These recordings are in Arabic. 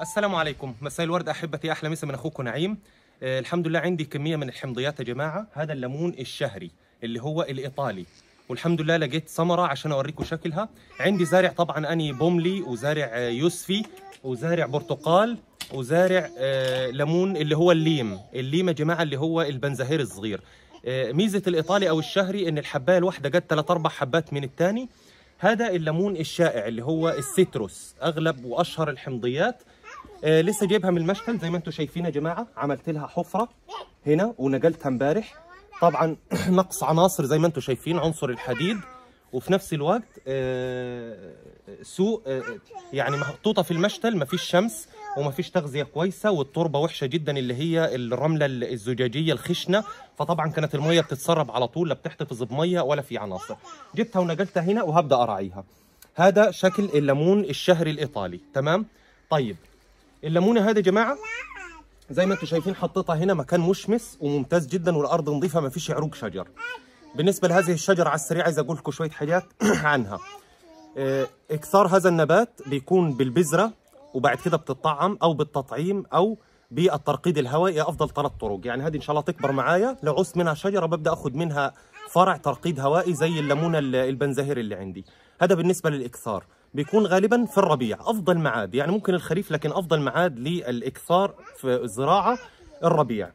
السلام عليكم مساء الورد احبتي احلى مسا من اخوكم نعيم آه الحمد لله عندي كميه من الحمضيات يا جماعه هذا الليمون الشهري اللي هو الايطالي والحمد لله لقيت ثمره عشان اوريكم شكلها عندي زارع طبعا اني بوملي وزارع آه، يوسفي وزارع برتقال وزارع آه ليمون اللي هو الليم الليم يا جماعه اللي هو البنزهير الصغير آه، ميزه الايطالي او الشهري ان الحبايه الواحده جت 3 اربع حبات من الثاني هذا الليمون الشائع اللي هو السيتروس اغلب واشهر الحمضيات آه لسه جايبها من المشتل زي ما انتم شايفين يا جماعه عملت لها حفره هنا ونقلتها امبارح طبعا نقص عناصر زي ما انتم شايفين عنصر الحديد وفي نفس الوقت آه سوء آه يعني محطوطه في المشتل ما فيش شمس وما فيش تغذيه كويسه والتربه وحشه جدا اللي هي الرمله الزجاجيه الخشنه فطبعا كانت الميه بتتسرب على طول لا بتحتفظ بميه ولا في عناصر جبتها ونقلتها هنا وهبدا اراعيها هذا شكل الليمون الشهري الايطالي تمام طيب الليمونه هذه يا جماعه زي ما انتم شايفين حطيتها هنا مكان مشمس وممتاز جدا والارض نظيفه ما فيش عروق شجر بالنسبه لهذه الشجره على السريع عايز اقول لكم شويه حاجات عنها آه، اكثار هذا النبات بيكون بالبذره وبعد كده بتطعم او بالتطعيم او بالترقيد الهوائي افضل ثلاث طرق يعني هذه ان شاء الله تكبر معايا لو عصت منها شجره ببدا اخذ منها فرع ترقيد هوائي زي الليمونه البنزهير اللي عندي هذا بالنسبه للاكثار بيكون غالبا في الربيع افضل معاد يعني ممكن الخريف لكن افضل معاد للاكثار في الزراعه الربيع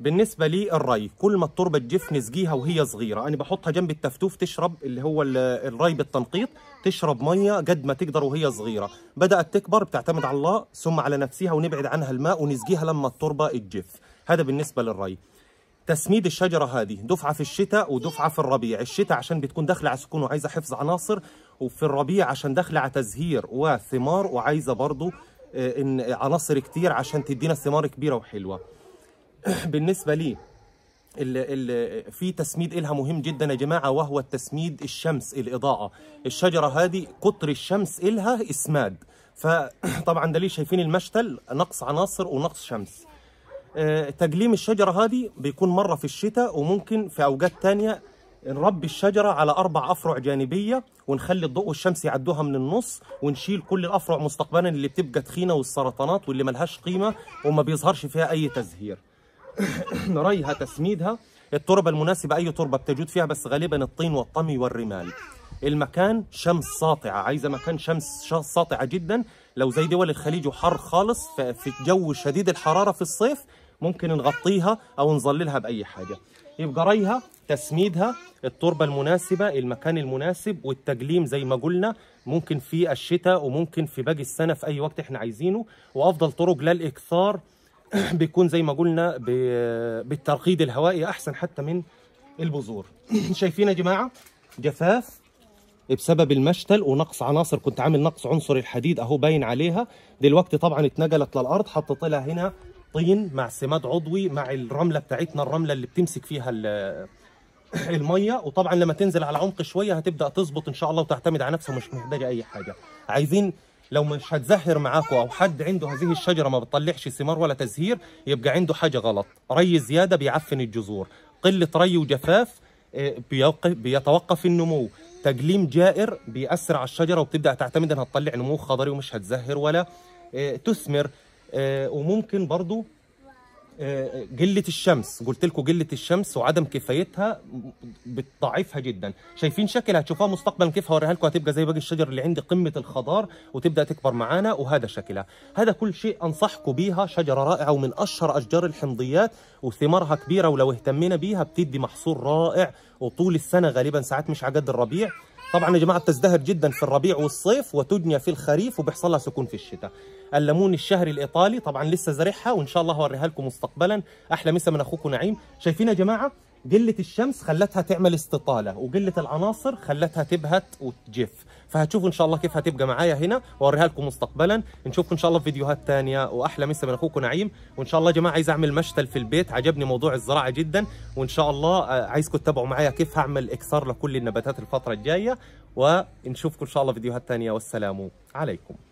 بالنسبه للري كل ما التربه تجف نسقيها وهي صغيره انا بحطها جنب التفتوف تشرب اللي هو الري بالتنقيط تشرب ميه قد ما تقدر وهي صغيره بدات تكبر بتعتمد على الله ثم على نفسها ونبعد عنها الماء ونسقيها لما التربه تجف هذا بالنسبه للري تسميد الشجره هذه دفعه في الشتاء ودفعه في الربيع الشتاء عشان بتكون داخله على السكون وعايزه حفظ عناصر وفي الربيع عشان داخله على تزهير وثمار وعايزه برضو آه، ان عناصر كتير عشان تدينا ثمار كبيره وحلوه بالنسبه لي ال ال في تسميد إلها مهم جدا يا جماعة وهو التسميد الشمس الإضاءة الشجرة هذه قطر الشمس إلها إسماد فطبعا ده ليه شايفين المشتل نقص عناصر ونقص شمس آه، تجليم الشجرة هذه بيكون مرة في الشتاء وممكن في أوجات تانية نربي الشجرة على أربع أفرع جانبية ونخلي الضوء والشمس يعدوها من النص ونشيل كل الأفرع مستقبلا اللي بتبقى تخينة والسرطانات واللي ملهاش قيمة وما بيظهرش فيها أي تزهير نريها تسميدها التربة المناسبة أي تربة بتجود فيها بس غالبا الطين والطمي والرمال المكان شمس ساطعة عايزة مكان شمس ساطعة جدا لو زي دول الخليج وحر خالص في جو شديد الحرارة في الصيف ممكن نغطيها او نظللها باي حاجه يبقى ريها تسميدها التربه المناسبه المكان المناسب والتجليم زي ما قلنا ممكن في الشتاء وممكن في باقي السنه في اي وقت احنا عايزينه وافضل طرق للاكثار بيكون زي ما قلنا بالترقيد الهوائي احسن حتى من البذور شايفين يا جماعه جفاف بسبب المشتل ونقص عناصر كنت عامل نقص عنصر الحديد اهو باين عليها دلوقتي طبعا اتنقلت للارض حطيت لها هنا طين مع سماد عضوي مع الرمله بتاعتنا الرمله اللي بتمسك فيها الميه وطبعا لما تنزل على عمق شويه هتبدا تظبط ان شاء الله وتعتمد على نفسها ومش محتاجه اي حاجه عايزين لو مش هتزهر معاكم او حد عنده هذه الشجره ما بتطلعش ثمار ولا تزهير يبقى عنده حاجه غلط ري زياده بيعفن الجذور قله ري وجفاف آه، بيتوقف النمو تجليم جائر بيأثر على الشجره وبتبدا تعتمد انها تطلع نمو خضري ومش هتزهر ولا آه، تثمر آه، وممكن برضو آه، جله الشمس قلت لكم جله الشمس وعدم كفايتها بتضعفها جدا شايفين شكل هتشوفوها مستقبلا كيف هوريها لكم هتبقى زي باقي الشجر اللي عندي قمه الخضار وتبدا تكبر معانا وهذا شكلها هذا كل شيء انصحكم بيها شجره رائعه ومن اشهر اشجار الحمضيات وثمارها كبيره ولو اهتمينا بيها بتدي محصول رائع وطول السنه غالبا ساعات مش على قد الربيع طبعا يا جماعه بتزدهر جدا في الربيع والصيف وتجنى في الخريف وبيحصل لها سكون في الشتاء الليمون الشهري الايطالي طبعا لسه زارعها وان شاء الله هوريها لكم مستقبلا احلى مسا من اخوكم نعيم شايفين يا جماعه قله الشمس خلتها تعمل استطاله وقله العناصر خلتها تبهت وتجف فهتشوفوا ان شاء الله كيف هتبقى معايا هنا واوريها لكم مستقبلا نشوفكم ان شاء الله في فيديوهات ثانيه واحلى مسا من اخوكم نعيم وان شاء الله يا جماعه عايز اعمل مشتل في البيت عجبني موضوع الزراعه جدا وان شاء الله آه، عايزكم تتابعوا معايا كيف هعمل اكسار لكل النباتات الفتره الجايه ونشوفكم ان شاء الله فيديوهات ثانيه والسلام عليكم